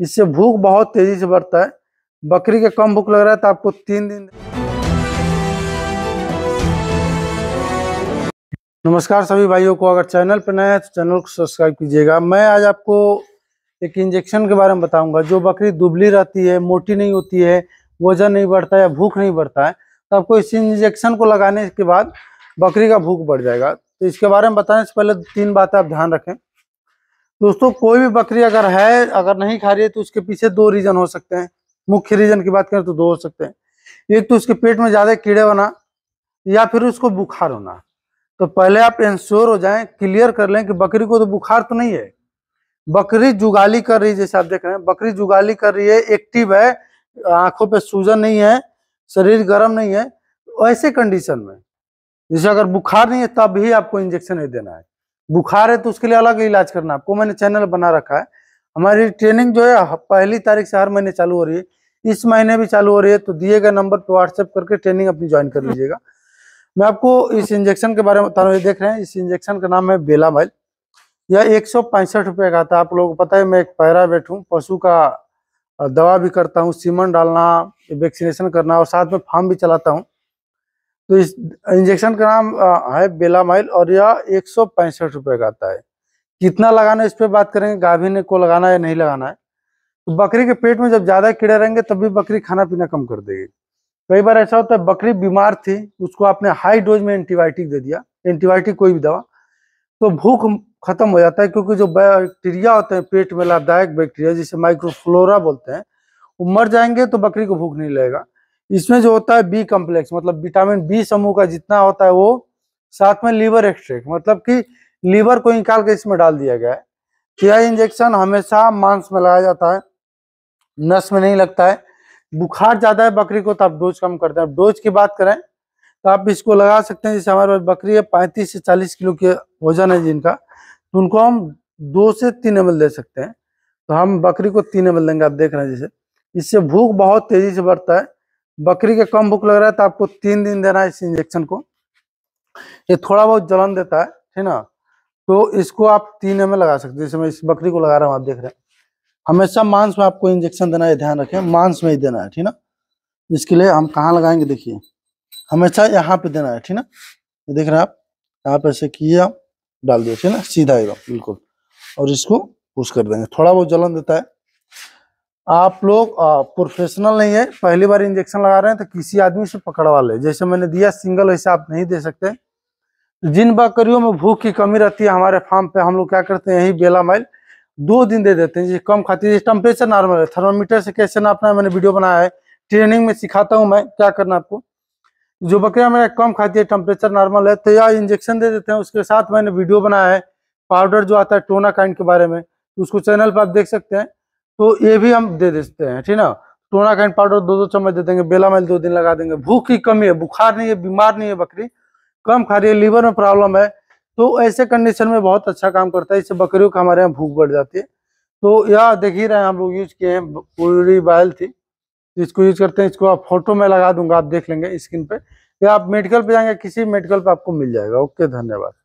इससे भूख बहुत तेजी से बढ़ता है बकरी के कम भूख लग रहा है तो आपको तीन दिन नमस्कार सभी भाइयों को अगर चैनल पर नया है तो चैनल को सब्सक्राइब कीजिएगा मैं आज आपको एक इंजेक्शन के बारे में बताऊंगा जो बकरी दुबली रहती है मोटी नहीं होती है वजन नहीं बढ़ता या भूख नहीं बढ़ता है तो आपको इस इंजेक्शन को लगाने के बाद बकरी का भूख बढ़ जाएगा तो इसके बारे में बताने से पहले तीन बातें आप ध्यान रखें दोस्तों कोई भी बकरी अगर है अगर नहीं खा रही है तो उसके पीछे दो रीजन हो सकते हैं मुख्य रीजन की बात करें तो दो हो सकते हैं एक तो उसके पेट में ज्यादा कीड़े होना या फिर उसको बुखार होना तो पहले आप इंश्योर हो जाएं क्लियर कर लें कि बकरी को तो बुखार तो नहीं है बकरी जुगाली कर रही है जैसे आप देख रहे हैं बकरी जुगाली कर रही है एक्टिव है आंखों पे सूजन नहीं है शरीर गर्म नहीं है ऐसे कंडीशन में जैसे अगर बुखार नहीं है तब भी आपको इंजेक्शन नहीं देना है बुखार है तो उसके लिए अलग इलाज करना आपको मैंने चैनल बना रखा है हमारी ट्रेनिंग जो है पहली तारीख से हर महीने चालू हो रही है इस महीने भी चालू हो रही है तो दिए गए नंबर पर व्हाट्सएप करके ट्रेनिंग अपनी ज्वाइन कर लीजिएगा मैं आपको इस इंजेक्शन के बारे में बता रहा हूँ देख रहे हैं इस इंजेक्शन का नाम है बेला बेलामाइल यह एक सौ पैंसठ का आता है आप लोगों को पता है मैं एक पैरा हूँ पशु का दवा भी करता हूँ सीमन डालना वैक्सीनेशन करना और साथ में फार्म भी चलाता हूँ तो इस इंजेक्शन का नाम है बेलामाइल और यह एक सौ पैंसठ का आता है कितना लगाना है इस पर बात करेंगे गाभिन को लगाना है नहीं लगाना है तो बकरी के पेट में जब ज़्यादा कीड़े रहेंगे तब भी बकरी खाना पीना कम कर देगी कई बार ऐसा होता है बकरी बीमार थी उसको आपने हाई डोज में एंटीबायोटिक दे दिया एंटीबायोटिक कोई भी दवा तो भूख खत्म हो जाता है क्योंकि जो बैक्टीरिया होते हैं पेट में लाभदायक बैक्टीरिया जिसे माइक्रोफ्लोरा बोलते हैं वो मर जाएंगे तो बकरी को भूख नहीं लगेगा इसमें जो होता है बी कॉम्प्लेक्स मतलब विटामिन बी समूह का जितना होता है वो साथ में लीवर एक्सट्रेक्ट मतलब कि लीवर को निकाल के इसमें डाल दिया गया है यह इंजेक्शन हमेशा मांस में लगाया जाता है नस में नहीं लगता है बुखार ज़्यादा है बकरी को तो आप डोज कम करते हैं डोज की बात करें तो आप इसको लगा सकते हैं जैसे हमारे पास बकरी है पैंतीस से चालीस किलो के वजन है जिनका तो उनको हम दो से तीन एम दे सकते हैं तो हम बकरी को तीन एम देंगे आप देख रहे हैं जैसे इससे भूख बहुत तेज़ी से बढ़ता है बकरी के कम भूख लग रहा है तो आपको तीन दिन देना है इस इंजेक्शन को ये थोड़ा बहुत जलन देता है ठीक ना तो इसको आप तीन एम लगा सकते हैं जैसे मैं इस बकरी को लगा रहा हूँ आप देख रहे हैं हमेशा मांस में आपको इंजेक्शन देना है ध्यान रखें मांस में ही देना है ठीक ना इसके लिए हम कहाँ लगाएंगे देखिए हमेशा यहाँ पे देना है ठीक ना ये देख रहे हैं आप यहाँ पे ऐसे किया डाल दिया ठीक ना सीधा एकदम बिल्कुल और इसको पुश कर देंगे थोड़ा बहुत जलन देता है आप लोग प्रोफेशनल नहीं है पहली बार इंजेक्शन लगा रहे हैं तो किसी आदमी से पकड़वा ले जैसे मैंने दिया सिंगल वैसे आप नहीं दे सकते जिन बकरियों में भूख की कमी रहती है हमारे फार्म पे हम लोग क्या करते हैं यही बेला माइल दो दिन दे देते हैं जैसे कम खाती है टेम्परेचर नॉर्मल है थर्मोमीटर से कैसे नापना है मैंने वीडियो बनाया है ट्रेनिंग में सिखाता हूँ मैं क्या करना आपको जो बकरियाँ मैंने कम खाती है टेम्परेचर नॉर्मल है तो यह इंजेक्शन दे देते हैं उसके साथ मैंने वीडियो बनाया है पाउडर जो आता है टोना काइंड के बारे में तो उसको चैनल पर आप देख सकते हैं तो ये भी हम दे देते हैं ठीक ना टोना कैंड पाउडर दो दो चम्मच दे देंगे बेला मैल दो दिन लगा देंगे भूख की कमी है बुखार नहीं है बीमार नहीं है बकरी कम खा रही है लीवर में प्रॉब्लम है तो ऐसे कंडीशन में बहुत अच्छा काम करता है इससे बकरियों का हमारे यहाँ भूख बढ़ जाती है तो यह देख ही रहे हैं हम लोग यूज किए हैं पूरी बायल थी जिसको यूज करते हैं इसको आप फोटो में लगा दूंगा आप देख लेंगे स्क्रीन पे या आप मेडिकल पे जाएंगे किसी मेडिकल पे आपको मिल जाएगा ओके धन्यवाद